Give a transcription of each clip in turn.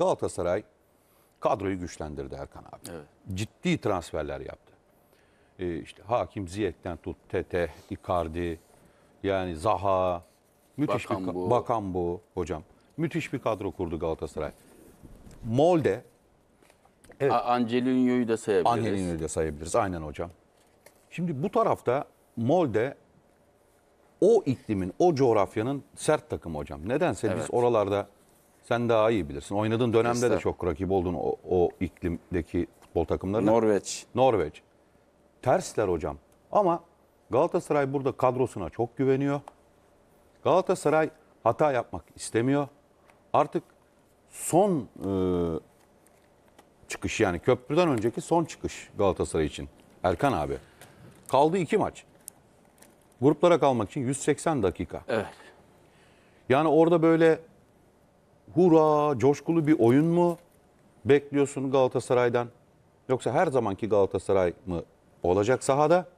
Galatasaray kadroyu güçlendirdi Erkan abi. Evet. Ciddi transferler yaptı. Ee, işte Hakim Ziyek'ten tut, Tete, Icardi, yani Zaha, müthiş bakan bir bu. bakan bu hocam. Müthiş bir kadro kurdu Galatasaray. Molde evet. Angelinho'yu da sayabiliriz. Angelinho'yu da sayabiliriz aynen hocam. Şimdi bu tarafta Molde o iklimin, o coğrafyanın sert takımı hocam. Nedense evet. biz oralarda sen daha iyi bilirsin. Oynadığın dönemde de çok rakip oldun o, o iklimdeki futbol takımlarına. Norveç. Norveç. Tersler hocam. Ama Galatasaray burada kadrosuna çok güveniyor. Galatasaray hata yapmak istemiyor. Artık son e, çıkış yani köprüden önceki son çıkış Galatasaray için. Erkan abi. Kaldı iki maç. Gruplara kalmak için 180 dakika. Evet. Yani orada böyle hura coşkulu bir oyun mu bekliyorsun Galatasaray'dan? Yoksa her zamanki Galatasaray mı olacak sahada?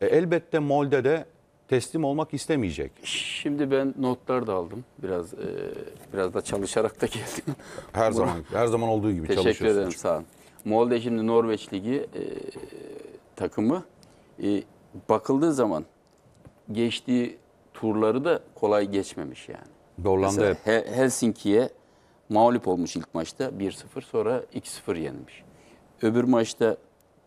E, elbette Molde de teslim olmak istemeyecek. Şimdi ben notlar da aldım. Biraz e, biraz da çalışarak da geldim. Her zaman her zaman olduğu gibi Teşekkür çalışıyorsun. Teşekkür ederim sağ olun. Molde şimdi Norveç Ligi e, takımı e, bakıldığı zaman geçtiği turları da kolay geçmemiş yani. Dorlandı hep. Helsinki'ye mağlup olmuş ilk maçta 1-0 sonra 2-0 yenilmiş. Öbür maçta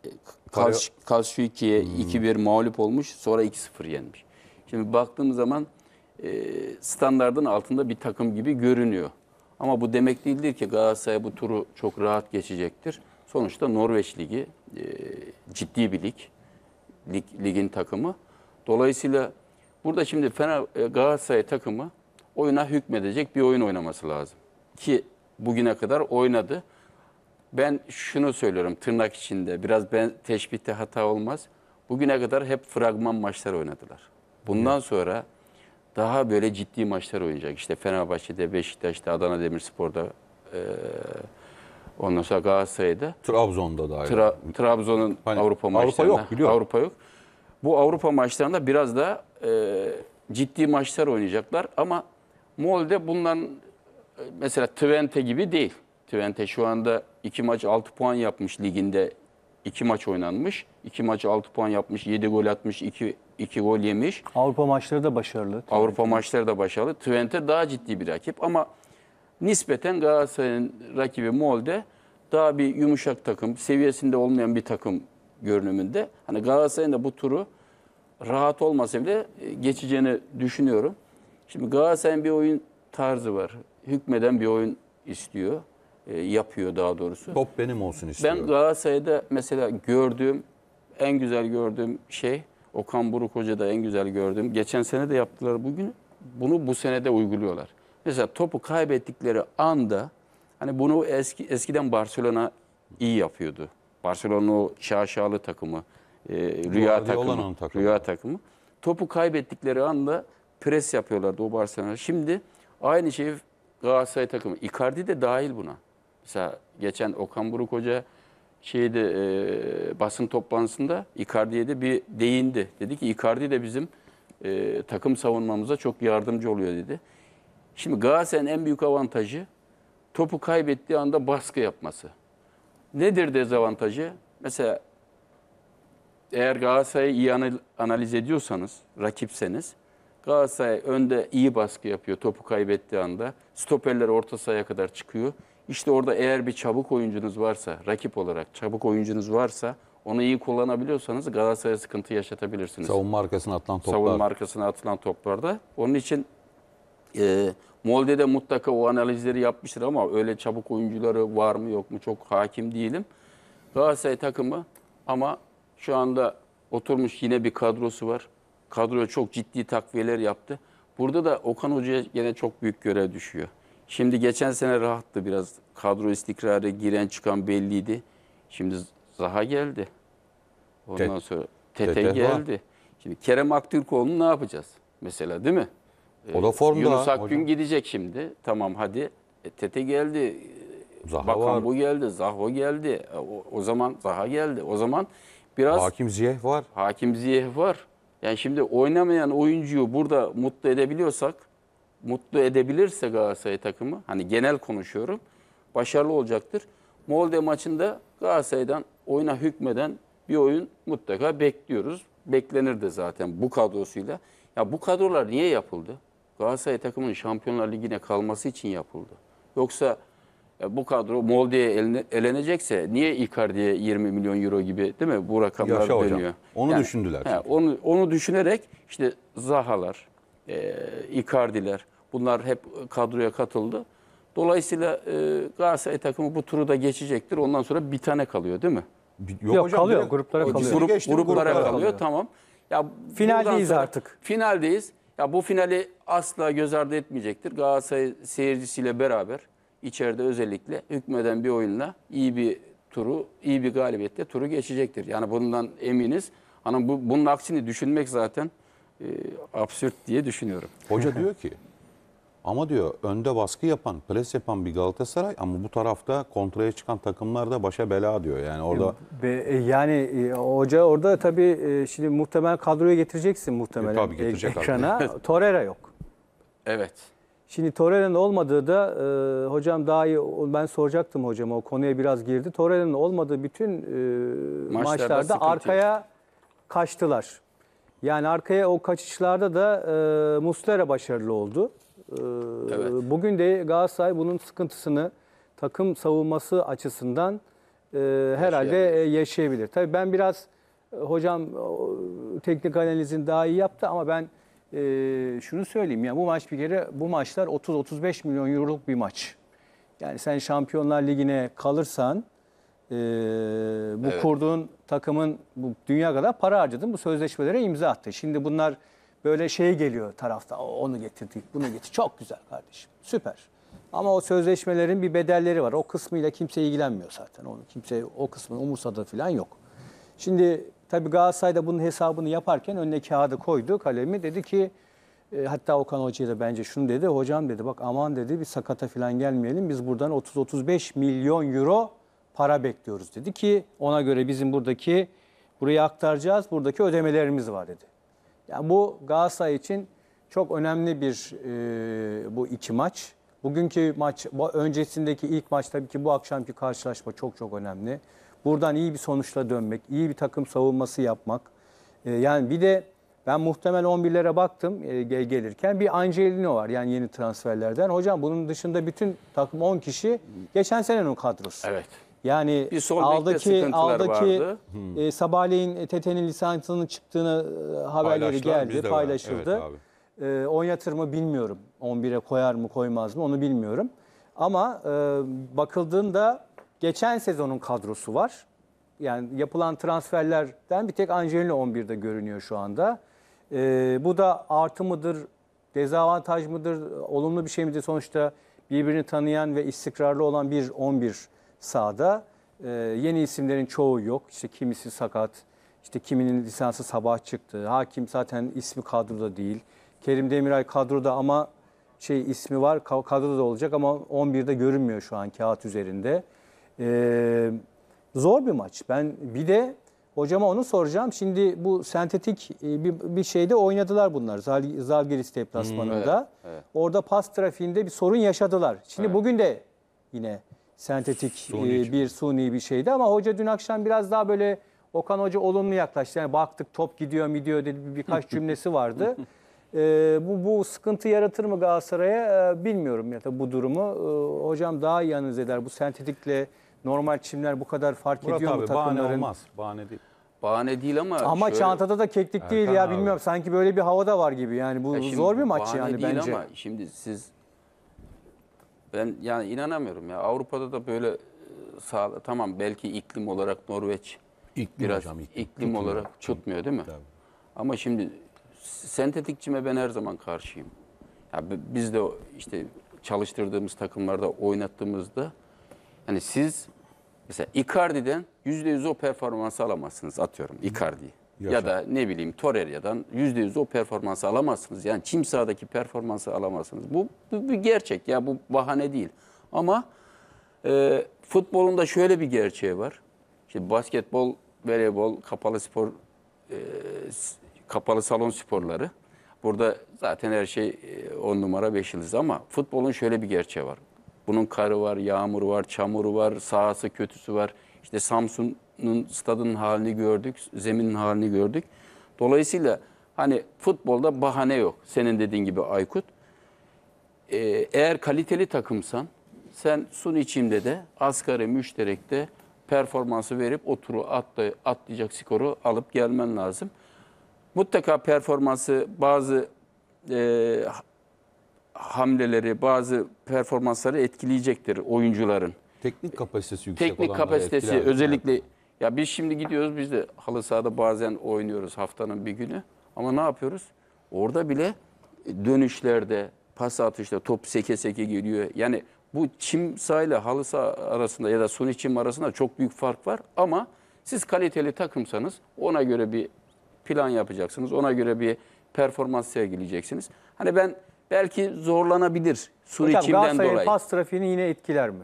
e, Kars, Karsüiki'ye hmm. 2-1 mağlup olmuş sonra 2-0 yenmiş. Şimdi baktığımız zaman e, standardın altında bir takım gibi görünüyor. Ama bu demek değildir ki Galatasaray bu turu çok rahat geçecektir. Sonuçta Norveç Ligi e, ciddi bir lig. lig. Ligin takımı. Dolayısıyla burada şimdi Fener, e, Galatasaray takımı oyuna hükmedecek bir oyun oynaması lazım. Ki bugüne kadar oynadı. Ben şunu söylüyorum tırnak içinde biraz ben teşbihte hata olmaz. Bugüne kadar hep fragman maçlar oynadılar. Bundan Hı. sonra daha böyle ciddi maçlar oynayacak. İşte Fenerbahçe'de, Beşiktaş'ta, Adana Demirspor'da, e, ondan sonra Galatasaray'da. Trabzon'da da Tra Trabzon'un hani, Avrupa maçlarında. Avrupa yok biliyorum. Avrupa yok. Bu Avrupa maçlarında biraz da e, ciddi maçlar oynayacaklar ama Molde bundan e, mesela Twente gibi değil. Twente şu anda 2 maç 6 puan yapmış liginde. 2 maç oynanmış. 2 maç 6 puan yapmış. 7 gol atmış. 2 2 gol yemiş. Avrupa maçları da başarılı. Avrupa maçları da başarılı. Twente daha ciddi bir rakip ama nispeten Galatasaray'ın rakibi Molde daha bir yumuşak takım, seviyesinde olmayan bir takım görünümünde. Hani Galatasaray'ın da bu turu rahat olmasa bile e, geçeceğini düşünüyorum. Şimdi Galatasaray'ın bir oyun tarzı var. Hükmeden bir oyun istiyor. E, yapıyor daha doğrusu. Top benim olsun istiyor. Ben Galatasaray'da mesela gördüğüm, en güzel gördüğüm şey Okan Buruk Hoca'da en güzel gördüğüm. Geçen sene de yaptılar bugün. Bunu bu senede uyguluyorlar. Mesela topu kaybettikleri anda hani bunu eski eskiden Barcelona iyi yapıyordu. Barcelona o şaşalı takımı, e, rüya, takımı, rüya takımı. Topu kaybettikleri anda pres yapıyorlardı o Barcelona. Şimdi aynı şeyi Galatasaray takımı. Icardi de dahil buna. Mesela geçen Okan Buruk Hoca şeyde e, basın toplantısında Icardi'ye de bir değindi. Dedi ki Icardi de bizim e, takım savunmamıza çok yardımcı oluyor dedi. Şimdi Galatasaray'ın en büyük avantajı topu kaybettiği anda baskı yapması. Nedir dezavantajı? Mesela eğer Galatasaray'ı iyi analiz ediyorsanız, rakipseniz Galatasaray önde iyi baskı yapıyor topu kaybettiği anda. Stoperler orta sahaya kadar çıkıyor. İşte orada eğer bir çabuk oyuncunuz varsa, rakip olarak çabuk oyuncunuz varsa onu iyi kullanabiliyorsanız Galatasaray'a sıkıntı yaşatabilirsiniz. Savunma arkasına atılan toplar. Savunma arkasına atılan toplarda. Onun için e, Molde de mutlaka o analizleri yapmıştır ama öyle çabuk oyuncuları var mı yok mu çok hakim değilim. Galatasaray takımı ama şu anda oturmuş yine bir kadrosu var. Kadroya çok ciddi takviyeler yaptı. Burada da Okan Hoca'ya gene çok büyük görev düşüyor. Şimdi geçen sene rahattı biraz. Kadro istikrarı giren çıkan belliydi. Şimdi Zaha geldi. Ondan Tet, sonra Tete, tete geldi. Ha. Şimdi Kerem Aktürkoğlu'nu ne yapacağız? Mesela değil mi? O da ee, formda. Yunus Akgün gidecek şimdi. Tamam hadi. E, tete geldi. Zaha Bakan var. bu geldi. zaha geldi. E, o, o zaman Zaha geldi. O zaman biraz... Hakim Ziyeh var. Hakim Ziyeh var. Yani şimdi oynamayan oyuncuyu burada mutlu edebiliyorsak, mutlu edebilirse Galatasaray takımı, hani genel konuşuyorum, başarılı olacaktır. Molde maçında Galatasaray'dan oyuna hükmeden bir oyun mutlaka bekliyoruz. Beklenir de zaten bu kadrosuyla. Ya bu kadrolar niye yapıldı? Galatasaray takımının Şampiyonlar Ligi'ne kalması için yapıldı. Yoksa e, bu kadro Moldiye elenecekse niye Icardi'ye 20 milyon euro gibi değil mi bu rakamlar Yaşa dönüyor? Hocam. Onu yani, düşündüler. He, onu, onu düşünerek işte Zaha'lar, e, Icardi'ler bunlar hep kadroya katıldı. Dolayısıyla e, Galatasaray takımı bu turu da geçecektir. Ondan sonra bir tane kalıyor değil mi? Yok, Yok hocam, kalıyor. Direkt, gruplara kalıyor. Grup, gruplara, gruplara kalıyor, kalıyor. Tamam. Ya finaldeyiz sonra, artık. Finaldeyiz. Ya bu finali asla göz ardı etmeyecektir. Galatasaray seyircisiyle beraber içeride özellikle hükmeden bir oyunla iyi bir turu, iyi bir galibiyette turu geçecektir. Yani bundan eminiz. Ama bu, bunun aksini düşünmek zaten e, absürt diye düşünüyorum. Hoca diyor ki ama diyor önde baskı yapan, pres yapan bir Galatasaray ama bu tarafta kontraya çıkan takımlar da başa bela diyor. Yani orada e, Be, e, yani e, hoca orada tabii şimdi muhtemel kadroyu getireceksin muhtemelen e, tabii getirecek ekrana. Torreira yok. Evet. Şimdi Torreira'nın olmadığı da e, hocam daha iyi ben soracaktım hocama o konuya biraz girdi. Torreira'nın olmadığı bütün e, maçlarda, maçlarda arkaya kaçtılar. Yani arkaya o kaçışlarda da e, Muslera başarılı oldu. E, evet. Bugün de Galatasaray bunun sıkıntısını takım savunması açısından e, herhalde yaşayabilir. yaşayabilir. Tabii ben biraz e, hocam teknik analizin daha iyi yaptı ama ben e, şunu söyleyeyim ya bu maç bir kere bu maçlar 30-35 milyon euroluk bir maç. Yani sen Şampiyonlar Ligi'ne kalırsan e, bu evet. kurduğun takımın bu dünya kadar para harcadın. Bu sözleşmelere imza attı. Şimdi bunlar böyle şey geliyor tarafta. Onu getirdik, bunu getir. Çok güzel kardeşim. Süper. Ama o sözleşmelerin bir bedelleri var. O kısmıyla kimse ilgilenmiyor zaten. Onu kimse o kısmını umursadığı falan yok. Şimdi Tabii Galatasaray'da bunun hesabını yaparken önüne kağıdı koydu, kalemi. Dedi ki e, hatta Okan Hoca'ya da bence şunu dedi. Hocam dedi bak aman dedi bir sakata falan gelmeyelim. Biz buradan 30-35 milyon euro para bekliyoruz dedi ki ona göre bizim buradaki buraya aktaracağız. Buradaki ödemelerimiz var dedi. Yani bu Galatasaray için çok önemli bir e, bu iki maç. Bugünkü maç, öncesindeki ilk maç tabii ki bu akşamki karşılaşma çok çok önemli. Buradan iyi bir sonuçla dönmek, iyi bir takım savunması yapmak. E, yani bir de ben muhtemel 11'lere baktım e, gelirken. Bir Angelino var yani yeni transferlerden. Hocam bunun dışında bütün takım 10 kişi geçen senenin kadrosu. Evet. Yani bir sol aldaki aldaki vardı. e, Sabahleyin Tete'nin lisansının çıktığını e, haberleri Paylaştılar, geldi, paylaşıldı. Evet abi e, ee, oynatır mı bilmiyorum. 11'e koyar mı koymaz mı onu bilmiyorum. Ama e, bakıldığında geçen sezonun kadrosu var. Yani yapılan transferlerden bir tek Angelino 11'de görünüyor şu anda. E, bu da artı mıdır, dezavantaj mıdır, olumlu bir şey midir? Sonuçta birbirini tanıyan ve istikrarlı olan bir 11 sahada. E, yeni isimlerin çoğu yok. İşte kimisi sakat, işte kiminin lisansı sabah çıktı. Hakim zaten ismi kadroda değil. Kerim Demiray kadroda ama şey ismi var kadroda da olacak ama 11'de görünmüyor şu an kağıt üzerinde. Ee, zor bir maç. Ben bir de hocama onu soracağım. Şimdi bu sentetik e, bir, bir şeyde oynadılar bunlar Zal, Zalgiris deplasmanında. Hmm, evet, evet. Orada pas trafiğinde bir sorun yaşadılar. Şimdi evet. bugün de yine sentetik e, suni e, bir suni bir şeydi ama hoca dün akşam biraz daha böyle Okan Hoca olumlu yaklaştı. Yani baktık top gidiyor mi diyor dedi birkaç cümlesi vardı. E, bu, bu sıkıntı yaratır mı Galatasaray'a e, bilmiyorum ya da bu durumu. E, hocam daha iyi analiz eder. Bu sentetikle normal çimler bu kadar fark Murat ediyor abi, mu takımların? bahane olmaz. Bahane değil. Bahane değil ama... Ama şöyle, çantada da keklik değil Erkan ya abi. bilmiyorum. Sanki böyle bir havada var gibi. Yani bu ya şimdi, zor bir maç yani değil bence. ama şimdi siz... Ben yani inanamıyorum ya. Avrupa'da da böyle e, sağ, tamam belki iklim olarak Norveç iklim biraz hocam, iklim, iklim olarak tutmuyor değil mi? Tabii. Ama şimdi Sentetikçime ben her zaman karşıyım. Ya biz de işte çalıştırdığımız takımlarda oynattığımızda hani siz mesela Icardi'den %100 o performansı alamazsınız atıyorum Icardi. Ya da ne bileyim Torreira'dan %100 o performansı alamazsınız. Yani çim sahadaki performansı alamazsınız. Bu, bu bir gerçek ya bu bahane değil. Ama e, futbolun da şöyle bir gerçeği var. İşte basketbol, voleybol, kapalı spor e, kapalı salon sporları. Burada zaten her şey e, on numara beş yıldız ama futbolun şöyle bir gerçeği var. Bunun karı var, yağmuru var, çamuru var, sahası kötüsü var. İşte Samsun'un stadının halini gördük, zeminin halini gördük. Dolayısıyla hani futbolda bahane yok. Senin dediğin gibi Aykut. Ee, eğer kaliteli takımsan sen sun içimde de asgari müşterekte performansı verip oturu turu atlayacak skoru alıp gelmen lazım mutlaka performansı bazı e, hamleleri, bazı performansları etkileyecektir oyuncuların. Teknik kapasitesi yüksek Teknik kapasitesi etkiler. özellikle ya biz şimdi gidiyoruz biz de halı sahada bazen oynuyoruz haftanın bir günü ama ne yapıyoruz? Orada bile dönüşlerde, pas atışta top seke seke geliyor. Yani bu çim sahayla halı saha arasında ya da suni çim arasında çok büyük fark var ama siz kaliteli takımsanız ona göre bir plan yapacaksınız. Ona göre bir performans sergileyeceksiniz. Hani ben belki zorlanabilir Suriye Hocam, Çin'den dolayı. pas trafiğini yine etkiler mi?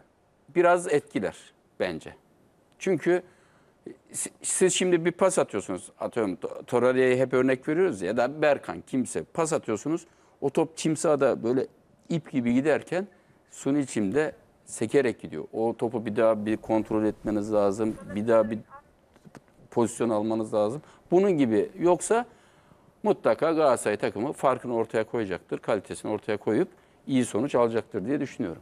Biraz etkiler bence. Çünkü siz şimdi bir pas atıyorsunuz. Atıyorum Toraliye hep örnek veriyoruz ya da Berkan kimse pas atıyorsunuz. O top Çimsa'da böyle ip gibi giderken Suni Çim'de sekerek gidiyor. O topu bir daha bir kontrol etmeniz lazım. Bir daha bir pozisyon almanız lazım. Bunun gibi yoksa mutlaka Galatasaray takımı farkını ortaya koyacaktır. Kalitesini ortaya koyup iyi sonuç alacaktır diye düşünüyorum.